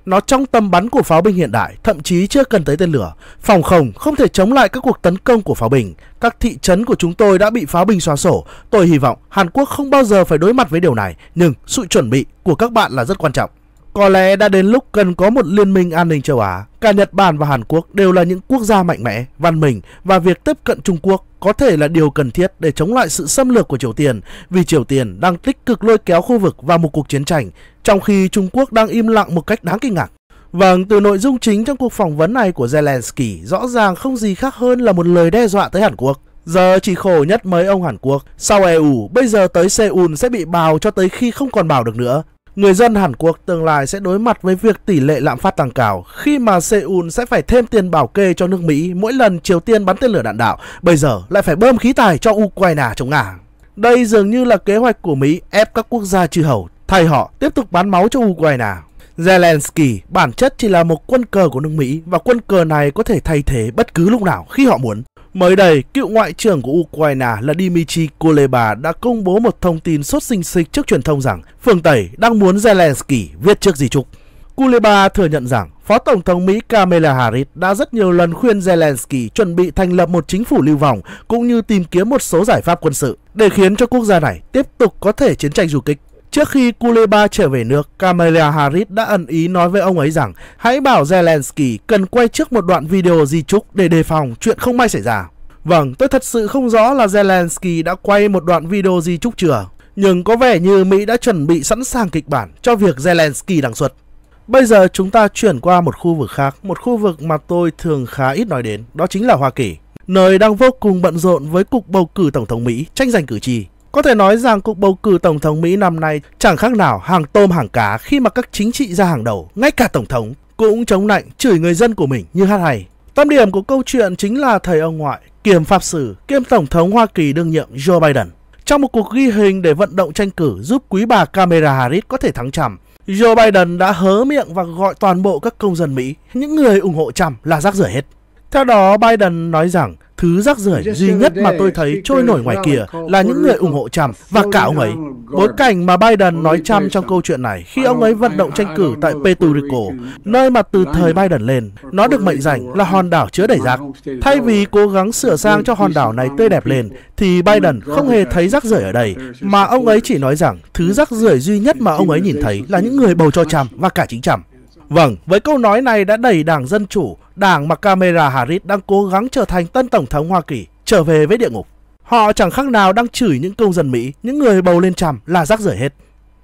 Nó trong tầm bắn của pháo binh hiện đại, thậm chí chưa cần tới tên lửa. Phòng không không thể chống lại các cuộc tấn công của pháo binh. Các thị trấn của chúng tôi đã bị pháo binh xóa sổ. Tôi hy vọng Hàn Quốc không bao giờ phải đối mặt với điều này, nhưng sự chuẩn bị của các bạn là rất quan trọng. Có lẽ đã đến lúc cần có một liên minh an ninh châu Á. Cả Nhật Bản và Hàn Quốc đều là những quốc gia mạnh mẽ, văn minh và việc tiếp cận Trung Quốc có thể là điều cần thiết để chống lại sự xâm lược của Triều Tiên vì Triều Tiên đang tích cực lôi kéo khu vực vào một cuộc chiến tranh trong khi Trung Quốc đang im lặng một cách đáng kinh ngạc. Vâng, từ nội dung chính trong cuộc phỏng vấn này của Zelensky rõ ràng không gì khác hơn là một lời đe dọa tới Hàn Quốc. Giờ chỉ khổ nhất mấy ông Hàn Quốc, sau EU bây giờ tới Seoul sẽ bị bào cho tới khi không còn bào được nữa. Người dân Hàn Quốc tương lai sẽ đối mặt với việc tỷ lệ lạm phát tăng cao khi mà Seoul sẽ phải thêm tiền bảo kê cho nước Mỹ mỗi lần Triều Tiên bắn tên lửa đạn đạo, bây giờ lại phải bơm khí tài cho Ukraine chống Nga. Đây dường như là kế hoạch của Mỹ ép các quốc gia chư hầu thay họ tiếp tục bán máu cho Ukraine. Zelensky bản chất chỉ là một quân cờ của nước Mỹ và quân cờ này có thể thay thế bất cứ lúc nào khi họ muốn. Mới đây, cựu ngoại trưởng của Ukraine là Dmitry Kuleba đã công bố một thông tin sốt xinh xịch trước truyền thông rằng phương Tây đang muốn Zelensky viết trước di trúc. Kuleba thừa nhận rằng Phó Tổng thống Mỹ Kamala Harris đã rất nhiều lần khuyên Zelensky chuẩn bị thành lập một chính phủ lưu vong cũng như tìm kiếm một số giải pháp quân sự để khiến cho quốc gia này tiếp tục có thể chiến tranh du kích. Trước khi Kuleba trở về nước, Kamala Harris đã ẩn ý nói với ông ấy rằng hãy bảo Zelensky cần quay trước một đoạn video di trúc để đề phòng chuyện không may xảy ra. Vâng, tôi thật sự không rõ là Zelensky đã quay một đoạn video di trúc chưa, nhưng có vẻ như Mỹ đã chuẩn bị sẵn sàng kịch bản cho việc Zelensky đăng xuất. Bây giờ chúng ta chuyển qua một khu vực khác, một khu vực mà tôi thường khá ít nói đến, đó chính là Hoa Kỳ, nơi đang vô cùng bận rộn với cuộc bầu cử tổng thống Mỹ tranh giành cử tri. Có thể nói rằng cuộc bầu cử Tổng thống Mỹ năm nay chẳng khác nào hàng tôm hàng cá khi mà các chính trị gia hàng đầu, ngay cả Tổng thống cũng chống lạnh chửi người dân của mình như hát hay. Tâm điểm của câu chuyện chính là thầy ông ngoại, kiềm pháp sử, kiêm Tổng thống Hoa Kỳ đương nhiệm Joe Biden. Trong một cuộc ghi hình để vận động tranh cử giúp quý bà Kamala Harris có thể thắng Trump, Joe Biden đã hớ miệng và gọi toàn bộ các công dân Mỹ, những người ủng hộ Trump là rác rưởi hết. Theo đó, Biden nói rằng thứ rắc rưởi duy nhất mà tôi thấy trôi nổi ngoài kia là những người ủng hộ Trump và cả ông ấy. Bối cảnh mà Biden nói Trump trong câu chuyện này khi ông ấy vận động tranh cử tại Puerto Rico, nơi mà từ thời Biden lên, nó được mệnh danh là hòn đảo chứa đầy rác. Thay vì cố gắng sửa sang cho hòn đảo này tươi đẹp lên, thì Biden không hề thấy rắc rưởi ở đây, mà ông ấy chỉ nói rằng thứ rắc rưởi duy nhất mà ông ấy nhìn thấy là những người bầu cho Trump và cả chính Trump. Vâng, với câu nói này đã đẩy Đảng Dân Chủ, Đảng mà camera Harris đang cố gắng trở thành tân Tổng thống Hoa Kỳ, trở về với địa ngục. Họ chẳng khác nào đang chửi những công dân Mỹ, những người bầu lên trầm là rác rưởi hết.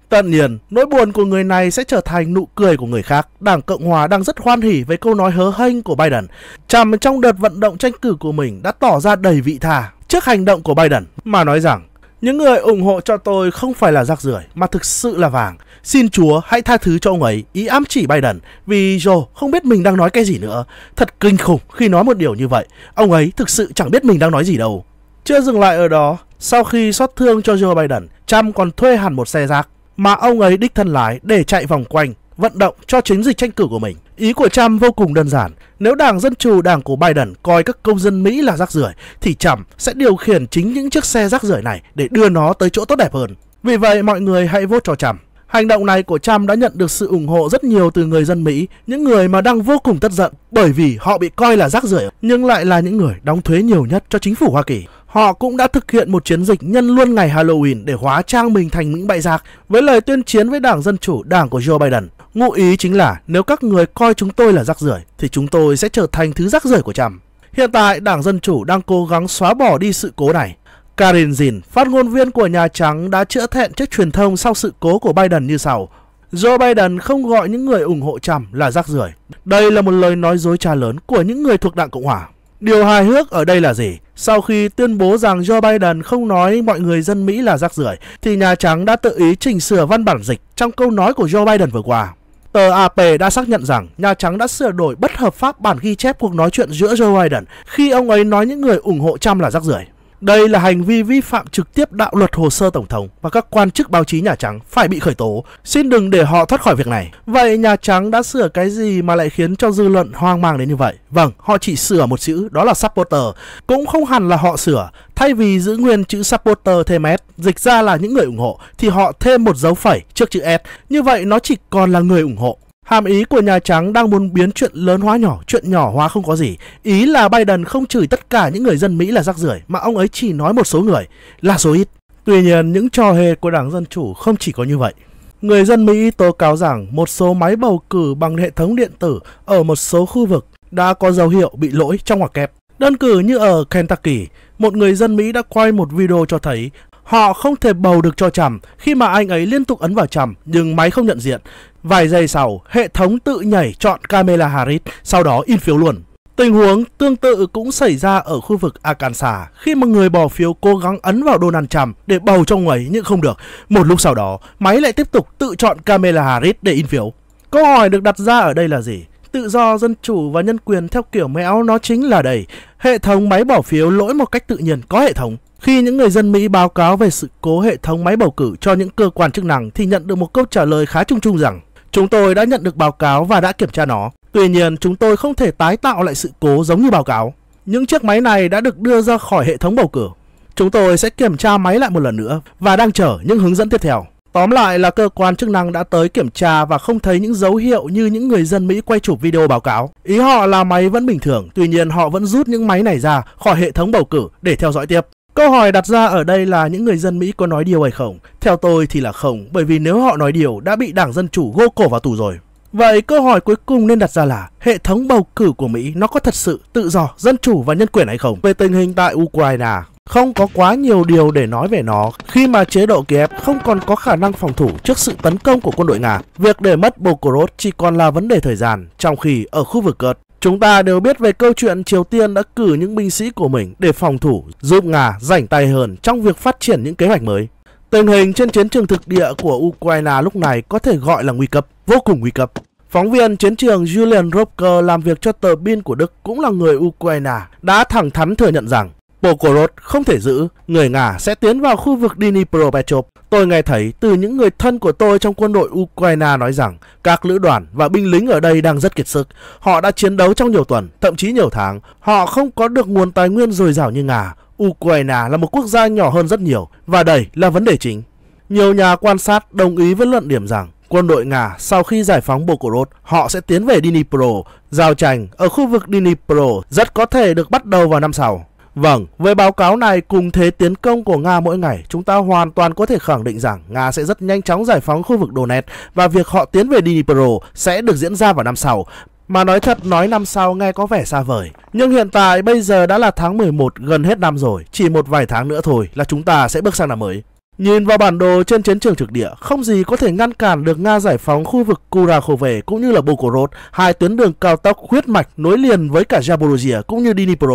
tận nhiên, nỗi buồn của người này sẽ trở thành nụ cười của người khác. Đảng Cộng Hòa đang rất hoan hỉ với câu nói hớ hênh của Biden. Trump trong đợt vận động tranh cử của mình đã tỏ ra đầy vị tha trước hành động của Biden mà nói rằng những người ủng hộ cho tôi không phải là rác rưởi mà thực sự là vàng. Xin Chúa hãy tha thứ cho ông ấy ý ám chỉ Biden vì Joe không biết mình đang nói cái gì nữa. Thật kinh khủng khi nói một điều như vậy. Ông ấy thực sự chẳng biết mình đang nói gì đâu. Chưa dừng lại ở đó, sau khi xót thương cho Joe Biden, Trump còn thuê hẳn một xe rác mà ông ấy đích thân lái để chạy vòng quanh vận động cho chiến dịch tranh cử của mình. Ý của Trump vô cùng đơn giản. Nếu đảng Dân Chủ đảng của Biden coi các công dân Mỹ là rác rưởi thì Trump sẽ điều khiển chính những chiếc xe rác rưởi này để đưa nó tới chỗ tốt đẹp hơn. Vì vậy mọi người hãy vote cho Trump. Hành động này của Trump đã nhận được sự ủng hộ rất nhiều từ người dân Mỹ, những người mà đang vô cùng tức giận bởi vì họ bị coi là rác rưởi nhưng lại là những người đóng thuế nhiều nhất cho chính phủ Hoa Kỳ. Họ cũng đã thực hiện một chiến dịch nhân luôn ngày Halloween để hóa trang mình thành những bại giặc với lời tuyên chiến với Đảng Dân Chủ, Đảng của Joe Biden. Ngụ ý chính là nếu các người coi chúng tôi là rác rưởi thì chúng tôi sẽ trở thành thứ rác rưởi của Trump. Hiện tại, Đảng Dân Chủ đang cố gắng xóa bỏ đi sự cố này. Karin Zin, phát ngôn viên của Nhà Trắng đã chữa thẹn trước truyền thông sau sự cố của Biden như sau. Joe Biden không gọi những người ủng hộ Trump là rác rưởi. Đây là một lời nói dối trá lớn của những người thuộc đảng Cộng Hòa. Điều hài hước ở đây là gì? Sau khi tuyên bố rằng Joe Biden không nói mọi người dân Mỹ là rác rưởi, thì Nhà Trắng đã tự ý chỉnh sửa văn bản dịch trong câu nói của Joe Biden vừa qua. Tờ AP đã xác nhận rằng Nhà Trắng đã sửa đổi bất hợp pháp bản ghi chép cuộc nói chuyện giữa Joe Biden khi ông ấy nói những người ủng hộ Trump là rác rưởi. Đây là hành vi vi phạm trực tiếp đạo luật hồ sơ tổng thống và các quan chức báo chí Nhà Trắng phải bị khởi tố. Xin đừng để họ thoát khỏi việc này. Vậy Nhà Trắng đã sửa cái gì mà lại khiến cho dư luận hoang mang đến như vậy? Vâng, họ chỉ sửa một chữ, đó là supporter. Cũng không hẳn là họ sửa. Thay vì giữ nguyên chữ supporter thêm S, dịch ra là những người ủng hộ, thì họ thêm một dấu phẩy trước chữ S. Như vậy nó chỉ còn là người ủng hộ Hàm ý của Nhà Trắng đang muốn biến chuyện lớn hóa nhỏ, chuyện nhỏ hóa không có gì. Ý là Biden không chửi tất cả những người dân Mỹ là rác rưởi, mà ông ấy chỉ nói một số người, là số ít. Tuy nhiên, những trò hề của Đảng Dân Chủ không chỉ có như vậy. Người dân Mỹ tố cáo rằng một số máy bầu cử bằng hệ thống điện tử ở một số khu vực đã có dấu hiệu bị lỗi trong ngoặc kẹp. Đơn cử như ở Kentucky, một người dân Mỹ đã quay một video cho thấy họ không thể bầu được cho chằm khi mà anh ấy liên tục ấn vào chằm nhưng máy không nhận diện Vài giây sau, hệ thống tự nhảy chọn Kamala Harris, sau đó in phiếu luôn. Tình huống tương tự cũng xảy ra ở khu vực Arkansas khi mà người bỏ phiếu cố gắng ấn vào Donald Trump để bầu cho ông ấy nhưng không được. Một lúc sau đó, máy lại tiếp tục tự chọn Kamala Harris để in phiếu. Câu hỏi được đặt ra ở đây là gì? Tự do, dân chủ và nhân quyền theo kiểu méo nó chính là đây. Hệ thống máy bỏ phiếu lỗi một cách tự nhiên có hệ thống. Khi những người dân Mỹ báo cáo về sự cố hệ thống máy bầu cử cho những cơ quan chức năng thì nhận được một câu trả lời khá chung chung rằng Chúng tôi đã nhận được báo cáo và đã kiểm tra nó. Tuy nhiên, chúng tôi không thể tái tạo lại sự cố giống như báo cáo. Những chiếc máy này đã được đưa ra khỏi hệ thống bầu cử. Chúng tôi sẽ kiểm tra máy lại một lần nữa và đang chờ những hướng dẫn tiếp theo. Tóm lại là cơ quan chức năng đã tới kiểm tra và không thấy những dấu hiệu như những người dân Mỹ quay chụp video báo cáo. Ý họ là máy vẫn bình thường, tuy nhiên họ vẫn rút những máy này ra khỏi hệ thống bầu cử để theo dõi tiếp. Câu hỏi đặt ra ở đây là những người dân Mỹ có nói điều hay không? Theo tôi thì là không, bởi vì nếu họ nói điều đã bị Đảng Dân Chủ gô cổ vào tù rồi. Vậy câu hỏi cuối cùng nên đặt ra là hệ thống bầu cử của Mỹ nó có thật sự tự do, dân chủ và nhân quyền hay không? Về tình hình tại Ukraine, không có quá nhiều điều để nói về nó khi mà chế độ Kiev không còn có khả năng phòng thủ trước sự tấn công của quân đội Nga. Việc để mất Belgorod chỉ còn là vấn đề thời gian, trong khi ở khu vực Kurd, Chúng ta đều biết về câu chuyện Triều Tiên đã cử những binh sĩ của mình để phòng thủ giúp Nga rảnh tay hơn trong việc phát triển những kế hoạch mới. Tình hình trên chiến trường thực địa của Ukraine lúc này có thể gọi là nguy cấp, vô cùng nguy cấp. Phóng viên chiến trường Julian Roker làm việc cho tờ Bin của Đức cũng là người Ukraine đã thẳng thắn thừa nhận rằng Pokorod không thể giữ, người Nga sẽ tiến vào khu vực Dnipropetrovsk. Tôi nghe thấy từ những người thân của tôi trong quân đội Ukraine nói rằng các lữ đoàn và binh lính ở đây đang rất kiệt sức. Họ đã chiến đấu trong nhiều tuần, thậm chí nhiều tháng. Họ không có được nguồn tài nguyên dồi dào như Nga. Ukraine là một quốc gia nhỏ hơn rất nhiều và đây là vấn đề chính. Nhiều nhà quan sát đồng ý với luận điểm rằng quân đội Nga sau khi giải phóng Bokorod, họ sẽ tiến về Dnipro. Giao tranh ở khu vực Dnipro rất có thể được bắt đầu vào năm sau. Vâng, với báo cáo này cùng thế tiến công của Nga mỗi ngày, chúng ta hoàn toàn có thể khẳng định rằng Nga sẽ rất nhanh chóng giải phóng khu vực Donetsk và việc họ tiến về Dnipro sẽ được diễn ra vào năm sau. Mà nói thật nói năm sau nghe có vẻ xa vời Nhưng hiện tại bây giờ đã là tháng 11 gần hết năm rồi Chỉ một vài tháng nữa thôi là chúng ta sẽ bước sang năm mới Nhìn vào bản đồ trên chiến trường thực địa, không gì có thể ngăn cản được Nga giải phóng khu vực Kurakhove cũng như là Bokorod, hai tuyến đường cao tốc huyết mạch nối liền với cả Zaporozhye cũng như Dnipro.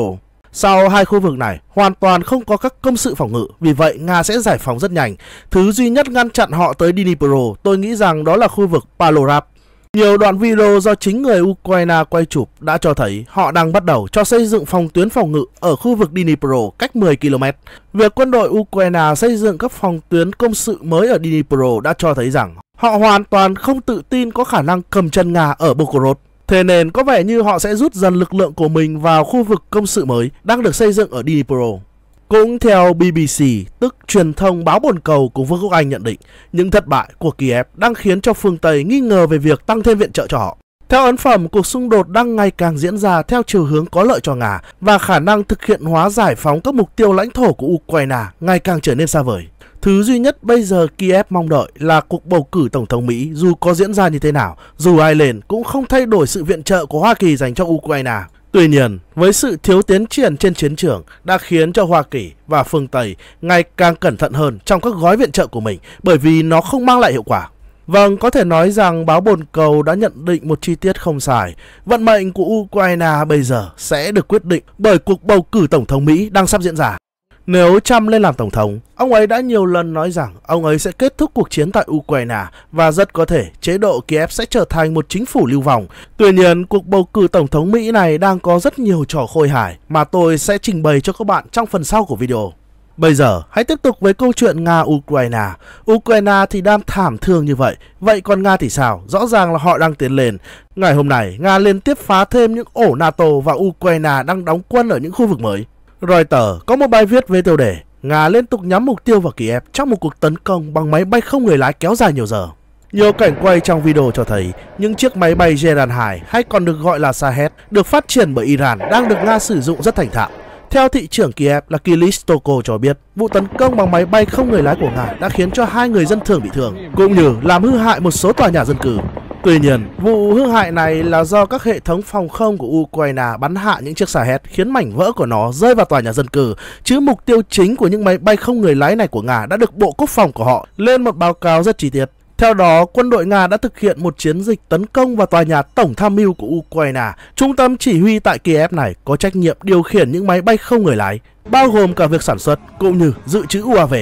Sau hai khu vực này hoàn toàn không có các công sự phòng ngự, vì vậy Nga sẽ giải phóng rất nhanh. Thứ duy nhất ngăn chặn họ tới Dnipro, tôi nghĩ rằng đó là khu vực Palorap. Nhiều đoạn video do chính người Ukraine quay chụp đã cho thấy họ đang bắt đầu cho xây dựng phòng tuyến phòng ngự ở khu vực Dnipro cách 10 km. Việc quân đội Ukraine xây dựng các phòng tuyến công sự mới ở Dnipro đã cho thấy rằng họ hoàn toàn không tự tin có khả năng cầm chân Nga ở Bokorod. Thế nên có vẻ như họ sẽ rút dần lực lượng của mình vào khu vực công sự mới đang được xây dựng ở Dnipro. Cũng theo BBC, tức truyền thông báo bồn cầu của Vương quốc Anh nhận định, những thất bại của Kiev đang khiến cho phương Tây nghi ngờ về việc tăng thêm viện trợ cho họ. Theo ấn phẩm, cuộc xung đột đang ngày càng diễn ra theo chiều hướng có lợi cho Nga và khả năng thực hiện hóa giải phóng các mục tiêu lãnh thổ của Ukraine ngày càng trở nên xa vời. Thứ duy nhất bây giờ Kiev mong đợi là cuộc bầu cử tổng thống Mỹ dù có diễn ra như thế nào, dù ai lên cũng không thay đổi sự viện trợ của Hoa Kỳ dành cho Ukraine. Tuy nhiên, với sự thiếu tiến triển trên chiến trường đã khiến cho Hoa Kỳ và phương Tây ngày càng cẩn thận hơn trong các gói viện trợ của mình bởi vì nó không mang lại hiệu quả. Vâng, có thể nói rằng báo bồn cầu đã nhận định một chi tiết không sai. Vận mệnh của Ukraine bây giờ sẽ được quyết định bởi cuộc bầu cử tổng thống Mỹ đang sắp diễn ra. Nếu Trump lên làm tổng thống, ông ấy đã nhiều lần nói rằng ông ấy sẽ kết thúc cuộc chiến tại Ukraine và rất có thể chế độ Kiev sẽ trở thành một chính phủ lưu vong. Tuy nhiên, cuộc bầu cử tổng thống Mỹ này đang có rất nhiều trò khôi hài mà tôi sẽ trình bày cho các bạn trong phần sau của video. Bây giờ, hãy tiếp tục với câu chuyện Nga-Ukraine. Ukraine thì đang thảm thương như vậy, vậy còn Nga thì sao? Rõ ràng là họ đang tiến lên. Ngày hôm nay, Nga liên tiếp phá thêm những ổ NATO và Ukraine đang đóng quân ở những khu vực mới. Reuters có một bài viết với tiêu đề Nga liên tục nhắm mục tiêu vào Kiev trong một cuộc tấn công bằng máy bay không người lái kéo dài nhiều giờ. Nhiều cảnh quay trong video cho thấy những chiếc máy bay Gerard-2 hay còn được gọi là Shahed được phát triển bởi Iran đang được Nga sử dụng rất thành thạo. Theo thị trưởng Kiev là Kilis cho biết, vụ tấn công bằng máy bay không người lái của Nga đã khiến cho hai người dân thường bị thương, cũng như làm hư hại một số tòa nhà dân cư. Tuy nhiên, vụ hư hại này là do các hệ thống phòng không của Ukraine bắn hạ những chiếc xà hét khiến mảnh vỡ của nó rơi vào tòa nhà dân cư, chứ mục tiêu chính của những máy bay không người lái này của Nga đã được Bộ Quốc phòng của họ lên một báo cáo rất chi tiết. Theo đó, quân đội Nga đã thực hiện một chiến dịch tấn công vào tòa nhà tổng tham mưu của Ukraine. Trung tâm chỉ huy tại Kiev này có trách nhiệm điều khiển những máy bay không người lái, bao gồm cả việc sản xuất cũng như dự trữ UAV.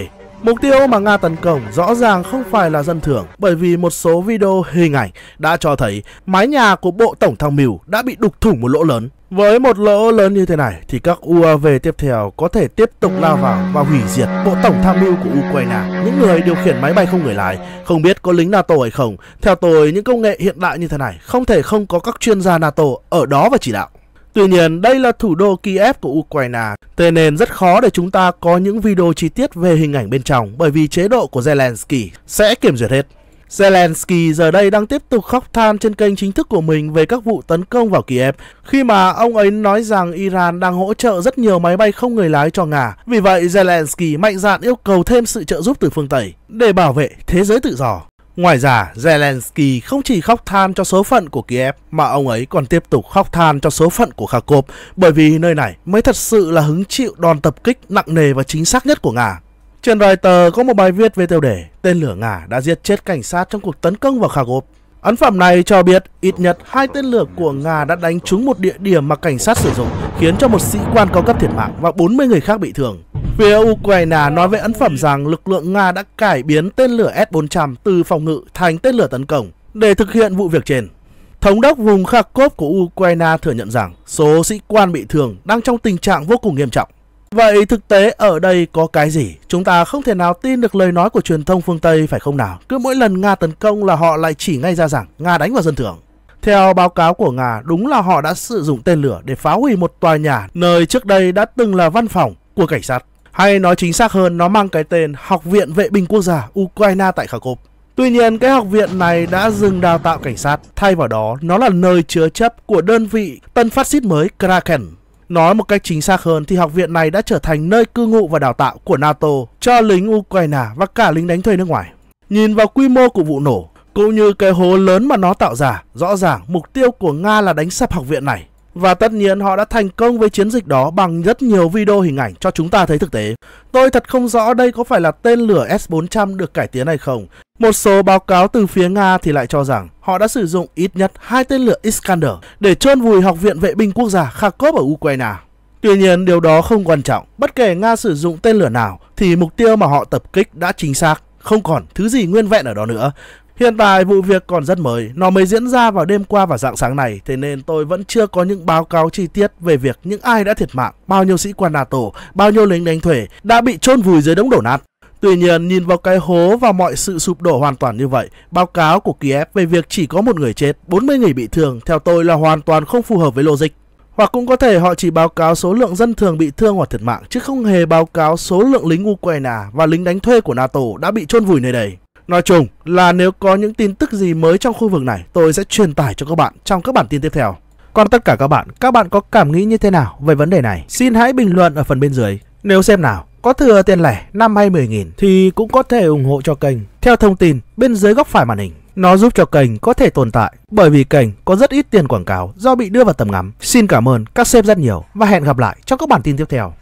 Mục tiêu mà Nga tấn công rõ ràng không phải là dân thường bởi vì một số video hình ảnh đã cho thấy mái nhà của Bộ Tổng tham mưu đã bị đục thủng một lỗ lớn. Với một lỗ lớn như thế này thì các UAV tiếp theo có thể tiếp tục lao vào và hủy diệt Bộ Tổng tham mưu của Ukraine. Những người điều khiển máy bay không người lái không biết có lính NATO hay không. Theo tôi, những công nghệ hiện đại như thế này không thể không có các chuyên gia NATO ở đó và chỉ đạo. Tuy nhiên, đây là thủ đô Kiev của Ukraine, thế nên rất khó để chúng ta có những video chi tiết về hình ảnh bên trong bởi vì chế độ của Zelensky sẽ kiểm duyệt hết. Zelensky giờ đây đang tiếp tục khóc than trên kênh chính thức của mình về các vụ tấn công vào Kiev khi mà ông ấy nói rằng Iran đang hỗ trợ rất nhiều máy bay không người lái cho Nga. Vì vậy, Zelensky mạnh dạn yêu cầu thêm sự trợ giúp từ phương Tây để bảo vệ thế giới tự do. Ngoài ra, Zelensky không chỉ khóc than cho số phận của Kiev mà ông ấy còn tiếp tục khóc than cho số phận của Kharkov bởi vì nơi này mới thật sự là hứng chịu đòn tập kích nặng nề và chính xác nhất của Nga. Trên Reuters có một bài viết về tiêu đề Tên lửa Nga đã giết chết cảnh sát trong cuộc tấn công vào Kharkov. Ấn phẩm này cho biết ít nhất hai tên lửa của Nga đã đánh trúng một địa điểm mà cảnh sát sử dụng khiến cho một sĩ quan cao cấp thiệt mạng và 40 người khác bị thương. Phía Ukraine nói với ấn phẩm rằng lực lượng Nga đã cải biến tên lửa S-400 từ phòng ngự thành tên lửa tấn công để thực hiện vụ việc trên. Thống đốc vùng Kharkov của Ukraine thừa nhận rằng số sĩ quan bị thương đang trong tình trạng vô cùng nghiêm trọng. Vậy thực tế ở đây có cái gì? Chúng ta không thể nào tin được lời nói của truyền thông phương Tây phải không nào? Cứ mỗi lần Nga tấn công là họ lại chỉ ngay ra rằng Nga đánh vào dân thường. Theo báo cáo của Nga, đúng là họ đã sử dụng tên lửa để phá hủy một tòa nhà nơi trước đây đã từng là văn phòng của cảnh sát. Hay nói chính xác hơn, nó mang cái tên Học viện Vệ binh Quốc gia Ukraine tại Kharkov. Tuy nhiên, cái học viện này đã dừng đào tạo cảnh sát, thay vào đó nó là nơi chứa chấp của đơn vị tân phát xít mới Kraken. Nói một cách chính xác hơn thì học viện này đã trở thành nơi cư ngụ và đào tạo của NATO cho lính Ukraine và cả lính đánh thuê nước ngoài. Nhìn vào quy mô của vụ nổ, cũng như cái hố lớn mà nó tạo ra, rõ ràng mục tiêu của Nga là đánh sập học viện này và tất nhiên họ đã thành công với chiến dịch đó bằng rất nhiều video hình ảnh cho chúng ta thấy thực tế. Tôi thật không rõ đây có phải là tên lửa S-400 được cải tiến hay không. Một số báo cáo từ phía Nga thì lại cho rằng họ đã sử dụng ít nhất hai tên lửa Iskander để trôn vùi Học viện Vệ binh Quốc gia Kharkov ở Ukraine. Tuy nhiên điều đó không quan trọng, bất kể Nga sử dụng tên lửa nào thì mục tiêu mà họ tập kích đã chính xác, không còn thứ gì nguyên vẹn ở đó nữa. Hiện tại vụ việc còn rất mới, nó mới diễn ra vào đêm qua và dạng sáng này, thế nên tôi vẫn chưa có những báo cáo chi tiết về việc những ai đã thiệt mạng, bao nhiêu sĩ quan NATO, bao nhiêu lính đánh thuê đã bị chôn vùi dưới đống đổ nát. Tuy nhiên, nhìn vào cái hố và mọi sự sụp đổ hoàn toàn như vậy, báo cáo của Kiev về việc chỉ có một người chết, 40 người bị thương, theo tôi là hoàn toàn không phù hợp với logic. Hoặc cũng có thể họ chỉ báo cáo số lượng dân thường bị thương hoặc thiệt mạng, chứ không hề báo cáo số lượng lính Ukraine và lính đánh thuê của NATO đã bị chôn vùi nơi đây. Nói chung là nếu có những tin tức gì mới trong khu vực này, tôi sẽ truyền tải cho các bạn trong các bản tin tiếp theo. Còn tất cả các bạn, các bạn có cảm nghĩ như thế nào về vấn đề này? Xin hãy bình luận ở phần bên dưới. Nếu xem nào, có thừa tiền lẻ 5 hay 10 nghìn thì cũng có thể ủng hộ cho kênh. Theo thông tin bên dưới góc phải màn hình, nó giúp cho kênh có thể tồn tại bởi vì kênh có rất ít tiền quảng cáo do bị đưa vào tầm ngắm. Xin cảm ơn các sếp rất nhiều và hẹn gặp lại trong các bản tin tiếp theo.